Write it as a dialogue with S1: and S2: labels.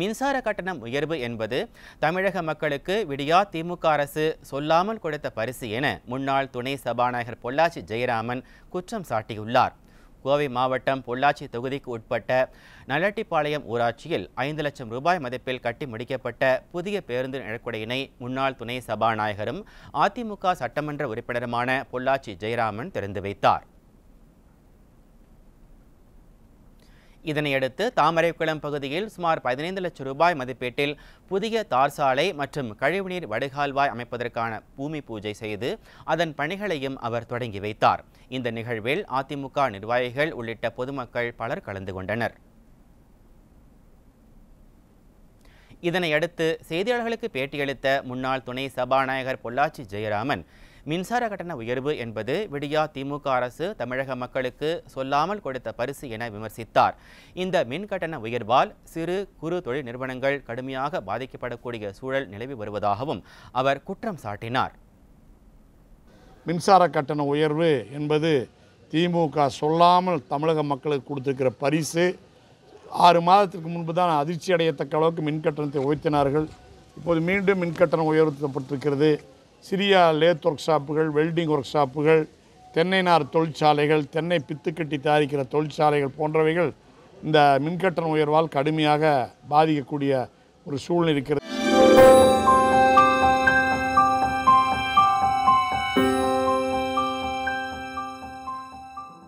S1: மின்சார கட்டணம் உயர்வு என்பது தமிழக மக்களுக்கு விடியா திமுக அரசு சொல்லாமல் கொடுத்த பரிசு என முன்னாள் துணை சபாநாயகர் பொள்ளாச்சி ஜெயராமன் குற்றம் சாட்டியுள்ளார் கோவை மாவட்டம் பொள்ளாச்சி தொகுதிக்கு உட்பட்ட நல்லட்டிப்பாளையம் ஊராட்சியில் ஐந்து லட்சம் ரூபாய் மதிப்பில் கட்டி முடிக்கப்பட்ட புதிய பேருந்து நிழக்குடையினை முன்னாள் துணை சபாநாயகரும் அதிமுக சட்டமன்ற உறுப்பினருமான பொள்ளாச்சி ஜெயராமன் திறந்து வைத்தார் இதனையடுத்து தாமரைக்குளம் பகுதியில் சுமார் பதினைந்து லட்சம் ரூபாய் மதிப்பீட்டில் புதிய தார் சாலை மற்றும் கழிவுநீர் வடிகால்வாய் அமைப்பதற்கான பூமி பூஜை செய்து அதன் பணிகளையும் அவர் தொடங்கி வைத்தார் இந்த நிகழ்வில் அதிமுக நிர்வாகிகள் உள்ளிட்ட பொதுமக்கள் பலர் கலந்து கொண்டனர் இதனையடுத்து செய்தியாளர்களுக்கு பேட்டியளித்த முன்னாள் துணை சபாநாயகர் பொள்ளாச்சி ஜெயராமன் மின்சார கட்டண உயர்வு என்பது விடியா திமுக அரசு தமிழக மக்களுக்கு சொல்லாமல் கொடுத்த பரிசு என விமர்சித்தார் இந்த மின் கட்டண உயர்வால் சிறு குறு தொழில் நிறுவனங்கள் கடுமையாக பாதிக்கப்படக்கூடிய சூழல் நிலவி வருவதாகவும் அவர் குற்றம் சாட்டினார்
S2: மின்சார கட்டண உயர்வு என்பது திமுக சொல்லாமல் தமிழக மக்களுக்கு கொடுத்துருக்கிற பரிசு ஆறு மாதத்திற்கு முன்பு தான் அதிர்ச்சி அடையத்தக்க அளவுக்கு மின்கட்டணத்தை உயர்த்தினார்கள் இப்போது மீண்டும் மின்கட்டணம் உயர்த்தப்பட்டிருக்கிறது சிறிய லேத் ஒர்க் ஷாப்புகள் வெல்டிங் ஒர்க் ஷாப்புகள் தென்னை நார் தொழிற்சாலைகள் தென்னை பித்துக்கட்டி தயாரிக்கிற தொழிற்சாலைகள் போன்றவைகள் இந்த மின்கட்டண உயர்வால் கடுமையாக பாதிக்கக்கூடிய ஒரு சூழ்நிலை இருக்கிறது